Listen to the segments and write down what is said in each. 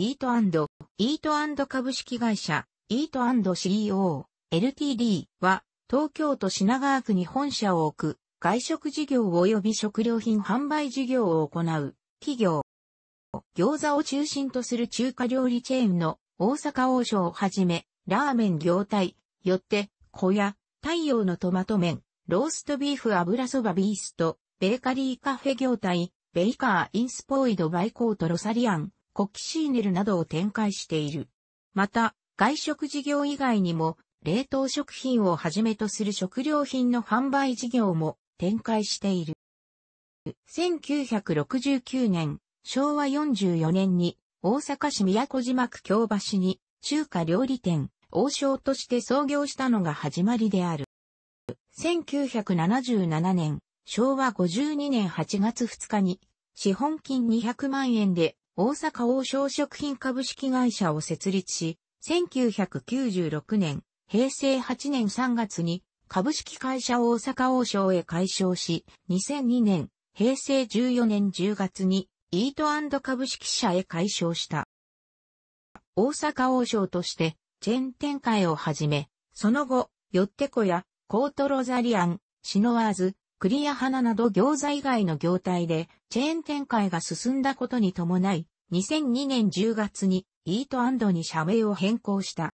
イートイート株式会社、イート CEO、LTD は、東京都品川区に本社を置く、外食事業及び食料品販売事業を行う、企業。餃子を中心とする中華料理チェーンの大阪王将をはじめ、ラーメン業態、よって、小屋、太陽のトマト麺、ローストビーフ油そばビースト、ベーカリーカフェ業態、ベイカーインスポイドバイコートロサリアン、コキシーネルなどを展開している。また、外食事業以外にも、冷凍食品をはじめとする食料品の販売事業も展開している。1969年、昭和44年に、大阪市宮古島区京橋に、中華料理店、王将として創業したのが始まりである。1977年、昭和52年8月2日に、資本金200万円で大阪王将食品株式会社を設立し、1996年、平成8年3月に株式会社大阪王将へ改称し、2002年、平成14年10月にイート株式社へ改称した。大阪王将としてチェーン展開を始め、その後、よってこや、コートロザリアン、シノワーズ、栗や花など餃子以外の業態でチェーン展開が進んだことに伴い、2002年10月にイートに社名を変更した。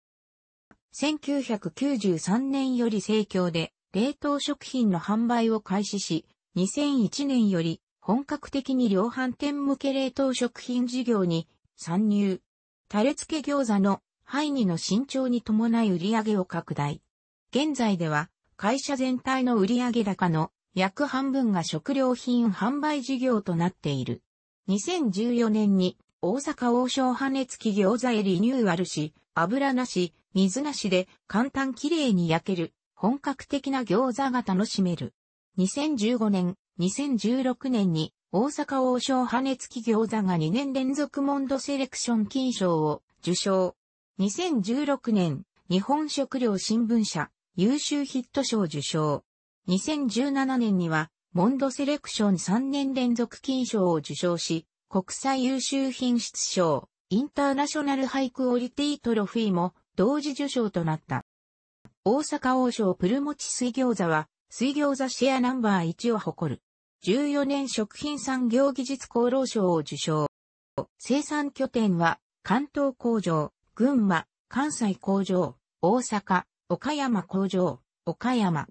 1993年より盛況で冷凍食品の販売を開始し、2001年より本格的に量販店向け冷凍食品事業に参入。タレ付け餃子のハイニの伸長に伴い売り上げを拡大。現在では会社全体の売上高の約半分が食料品販売事業となっている。2014年に大阪王将羽根付き餃子へリニューアルし、油なし、水なしで簡単きれいに焼ける本格的な餃子が楽しめる。2015年、2016年に大阪王将羽根付き餃子が2年連続モンドセレクション金賞を受賞。2016年、日本食料新聞社優秀ヒット賞受賞。2017年には、モンドセレクション3年連続金賞を受賞し、国際優秀品質賞、インターナショナルハイクオリティトロフィーも同時受賞となった。大阪王将プルモチ水餃子は、水餃子シェアナンバー1を誇る。14年食品産業技術厚労賞を受賞。生産拠点は、関東工場、群馬、関西工場、大阪、岡山工場、岡山、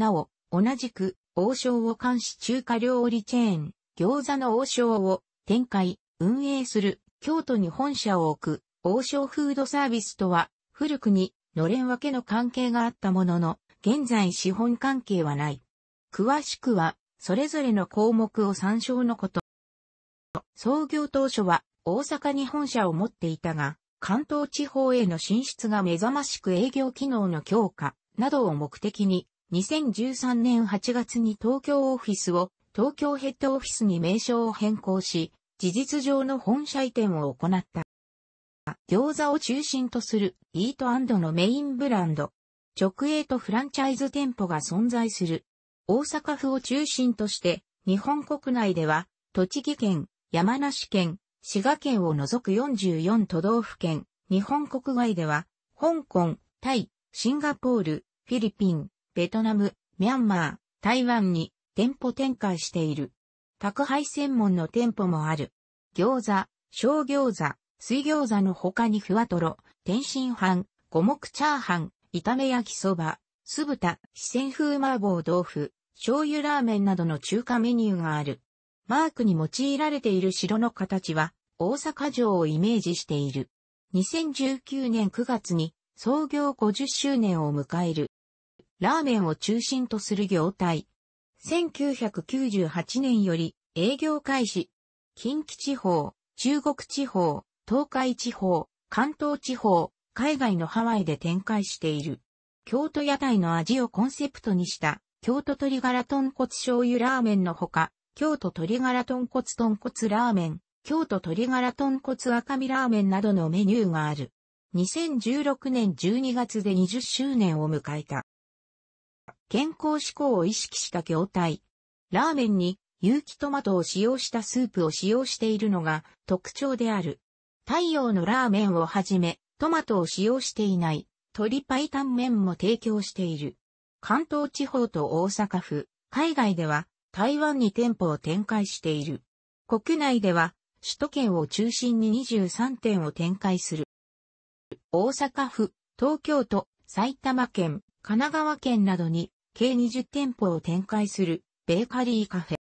なお、同じく、王将を監視中華料理チェーン、餃子の王将を展開、運営する、京都に本社を置く、王将フードサービスとは、古くに、のれん分けの関係があったものの、現在資本関係はない。詳しくは、それぞれの項目を参照のこと。創業当初は、大阪に本社を持っていたが、関東地方への進出が目覚ましく営業機能の強化などを目的に2013年8月に東京オフィスを東京ヘッドオフィスに名称を変更し、事実上の本社移転を行った。餃子を中心とするイートのメインブランド、直営とフランチャイズ店舗が存在する。大阪府を中心として、日本国内では、栃木県、山梨県、滋賀県を除く44都道府県、日本国外では、香港、タイ、シンガポール、フィリピン、ベトナム、ミャンマー、台湾に店舗展開している。宅配専門の店舗もある。餃子、小餃子、水餃子の他にふわとろ、天津飯、五目チャーハン、炒め焼きそば、酢豚、四川風麻婆豆腐、醤油ラーメンなどの中華メニューがある。マークに用いられている城の形は大阪城をイメージしている。2019年9月に創業50周年を迎えるラーメンを中心とする業態。1998年より営業開始。近畿地方、中国地方、東海地方、関東地方、海外のハワイで展開している。京都屋台の味をコンセプトにした京都鶏ガラ豚骨醤油ラーメンのほか、京都鶏ガラ豚骨豚骨ラーメン、京都鶏ガラ豚骨赤身ラーメンなどのメニューがある。2016年12月で20周年を迎えた。健康志向を意識した筐体。ラーメンに有機トマトを使用したスープを使用しているのが特徴である。太陽のラーメンをはじめ、トマトを使用していない鶏白湯麺も提供している。関東地方と大阪府、海外では台湾に店舗を展開している。国内では首都圏を中心に23店を展開する。大阪府、東京都、埼玉県、神奈川県などに計20店舗を展開するベーカリーカフェ。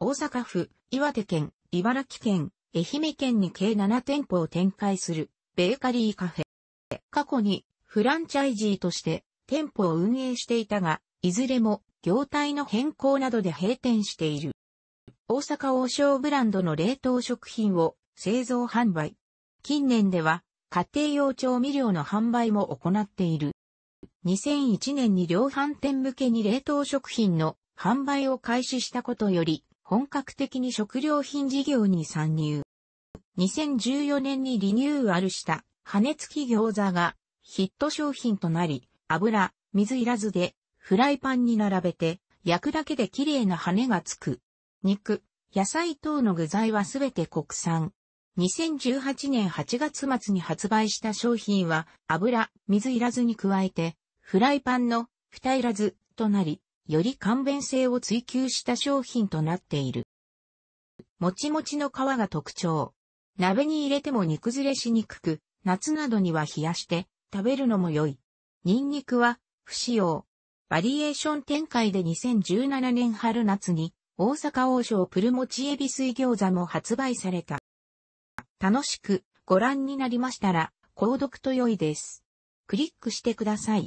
大阪府、岩手県、茨城県、愛媛県に計7店舗を展開するベーカリーカフェ。過去にフランチャイジーとして店舗を運営していたが、いずれも業態の変更などで閉店している。大阪王将ブランドの冷凍食品を製造販売。近年では家庭用調味料の販売も行っている。2001年に量販店向けに冷凍食品の販売を開始したことより、本格的に食料品事業に参入。2014年にリニューアルした羽根付き餃子がヒット商品となり、油、水いらずでフライパンに並べて焼くだけで綺麗な羽がつく。肉、野菜等の具材はすべて国産。2018年8月末に発売した商品は油、水いらずに加えてフライパンの蓋いらずとなり、より簡便性を追求した商品となっている。もちもちの皮が特徴。鍋に入れても煮崩れしにくく、夏などには冷やして食べるのも良い。ニンニクは不使用。バリエーション展開で2017年春夏に大阪王将プルモチエビ水餃子も発売された。楽しくご覧になりましたら、購読と良いです。クリックしてください。